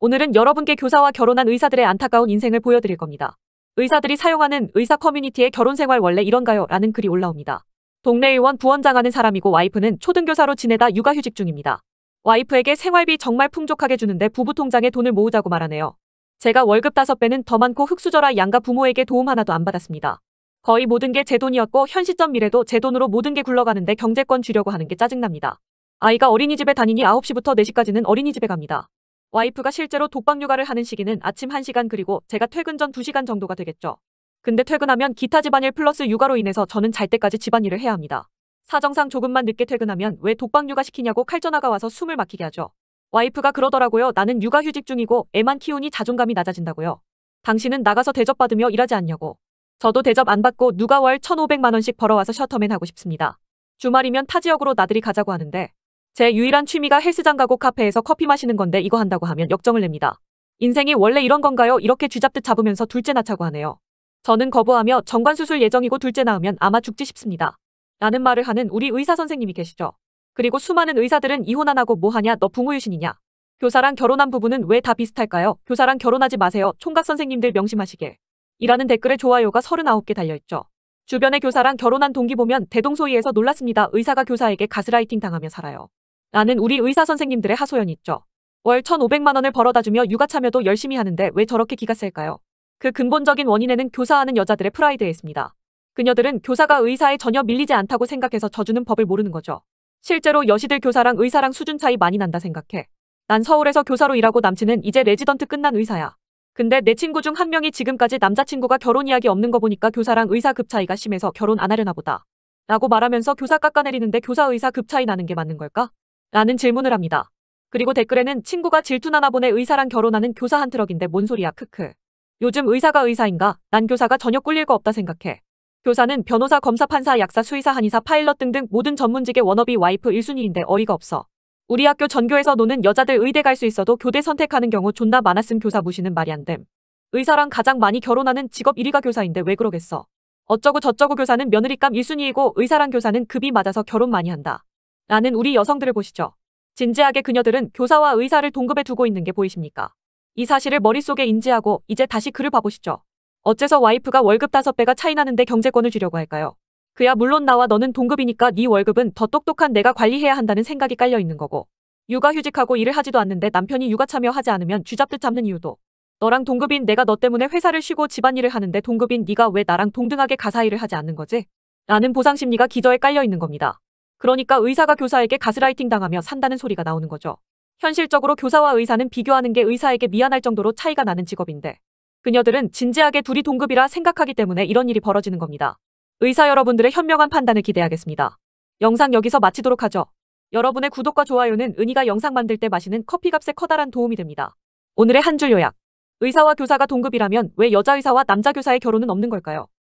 오늘은 여러분께 교사와 결혼한 의사들의 안타까운 인생을 보여드릴 겁니다. 의사들이 사용하는 의사 커뮤니티의 결혼생활 원래 이런가요? 라는 글이 올라옵니다. 동네 의원 부원장하는 사람이고 와이프는 초등교사로 지내다 육아휴직 중입니다. 와이프에게 생활비 정말 풍족하게 주는데 부부 통장에 돈을 모으자고 말하네요. 제가 월급 5배는 더 많고 흙수저라 양가 부모에게 도움 하나도 안 받았습니다. 거의 모든 게 제 돈이었고 현 시점 미래도 제 돈으로 모든 게 굴러가는데 경제권 주려고 하는 게 짜증납니다. 아이가 어린이집에 다니니 9시부터 4시까지는 어린이집에 갑니다. 와이프가 실제로 독박 육아를 하는 시기는 아침 1시간 그리고 제가 퇴근 전 2시간 정도가 되겠죠. 근데 퇴근하면 기타 집안일 플러스 육아로 인해서 저는 잘 때까지 집안일을 해야 합니다. 사정상 조금만 늦게 퇴근하면 왜 독박 육아 시키냐고 칼전화가 와서 숨을 막히게 하죠. 와이프가 그러더라고요. 나는 육아 휴직 중이고 애만 키우니 자존감이 낮아진다고요. 당신은 나가서 대접받으며 일하지 않냐고. 저도 대접 안 받고 누가 월 1,500만 원씩 벌어와서 셔터맨 하고 싶습니다. 주말이면 타 지역으로 나들이 가자고 하는데 제 유일한 취미가 헬스장 가고 카페에서 커피 마시는 건데 이거 한다고 하면 역정을 냅니다. 인생이 원래 이런 건가요? 이렇게 쥐잡듯 잡으면서 둘째 낳자고 하네요. 저는 거부하며 정관 수술 예정이고 둘째 낳으면 아마 죽지 싶습니다. 라는 말을 하는 우리 의사 선생님이 계시죠. 그리고 수많은 의사들은 이혼 안 하고 뭐 하냐 너 부모유신이냐. 교사랑 결혼한 부부는 왜 다 비슷할까요? 교사랑 결혼하지 마세요. 총각 선생님들 명심하시길. 이라는 댓글에 좋아요가 39개 달려있죠. 주변의 교사랑 결혼한 동기 보면 대동소이에서 놀랐습니다. 의사가 교사에게 가스라이팅 당하며 살아요. 라는 우리 의사 선생님들의 하소연이 있죠. 월 1,500만 원을 벌어다 주며 육아 참여도 열심히 하는데 왜 저렇게 기가 셀까요? 그 근본적인 원인에는 교사하는 여자들의 프라이드에 있습니다. 그녀들은 교사가 의사에 전혀 밀리지 않다고 생각해서 져주는 법을 모르는 거죠. 실제로 여시들 교사랑 의사랑 수준 차이 많이 난다 생각해. 난 서울에서 교사로 일하고 남친은 이제 레지던트 끝난 의사야. 근데 내 친구 중 한 명이 지금까지 남자친구가 결혼 이야기 없는 거 보니까 교사랑 의사 급 차이가 심해서 결혼 안 하려나 보다. 라고 말하면서 교사 깎아내리는데 교사 의사 급 차이 나는 게 맞는 걸까? 라는 질문을 합니다. 그리고 댓글에는 친구가 질투나나 보네 의사랑 결혼하는 교사 한 트럭인데 뭔 소리야 크크. 요즘 의사가 의사인가? 난 교사가 전혀 꿀릴 거 없다 생각해. 교사는 변호사, 검사, 판사, 약사, 수의사, 한의사, 파일럿 등등 모든 전문직의 워너비 와이프 1순위인데 어이가 없어. 우리 학교 전교에서 노는 여자들 의대 갈 수 있어도 교대 선택하는 경우 존나 많았음 교사 무시는 말이 안 됨. 의사랑 가장 많이 결혼하는 직업 1위가 교사인데 왜 그러겠어. 어쩌고 저쩌고 교사는 며느리감 1순위이고 의사랑 교사는 급이 맞아서 결혼 많이 한다. 라는 우리 여성들을 보시죠. 진지하게 그녀들은 교사와 의사를 동급에 두고 있는 게 보이십니까? 이 사실을 머릿속에 인지하고 이제 다시 글을 봐보시죠. 어째서 와이프가 월급 5배가 차이 나는데 경제권을 주려고 할까요? 그야 물론 나와 너는 동급이니까 네 월급은 더 똑똑한 내가 관리해야 한다는 생각이 깔려 있는 거고. 육아휴직하고 일을 하지도 않는데 남편이 육아 참여하지 않으면 쥐잡듯 잡는 이유도 너랑 동급인 내가 너 때문에 회사를 쉬고 집안일을 하는데 동급인 네가 왜 나랑 동등하게 가사일을 하지 않는 거지? 라는 보상심리가 기저에 깔려 있는 겁니다. 그러니까 의사가 교사에게 가스라이팅 당하며 산다는 소리가 나오는 거죠. 현실적으로 교사와 의사는 비교하는 게 의사에게 미안할 정도로 차이가 나는 직업인데 그녀들은 진지하게 둘이 동급이라 생각하기 때문에 이런 일이 벌어지는 겁니다. 의사 여러분들의 현명한 판단을 기대하겠습니다. 영상 여기서 마치도록 하죠. 여러분의 구독과 좋아요는 은희가 영상 만들 때 마시는 커피값에 커다란 도움이 됩니다. 오늘의 한 줄 요약. 의사와 교사가 동급이라면 왜 여자 의사와 남자 교사의 결혼은 없는 걸까요?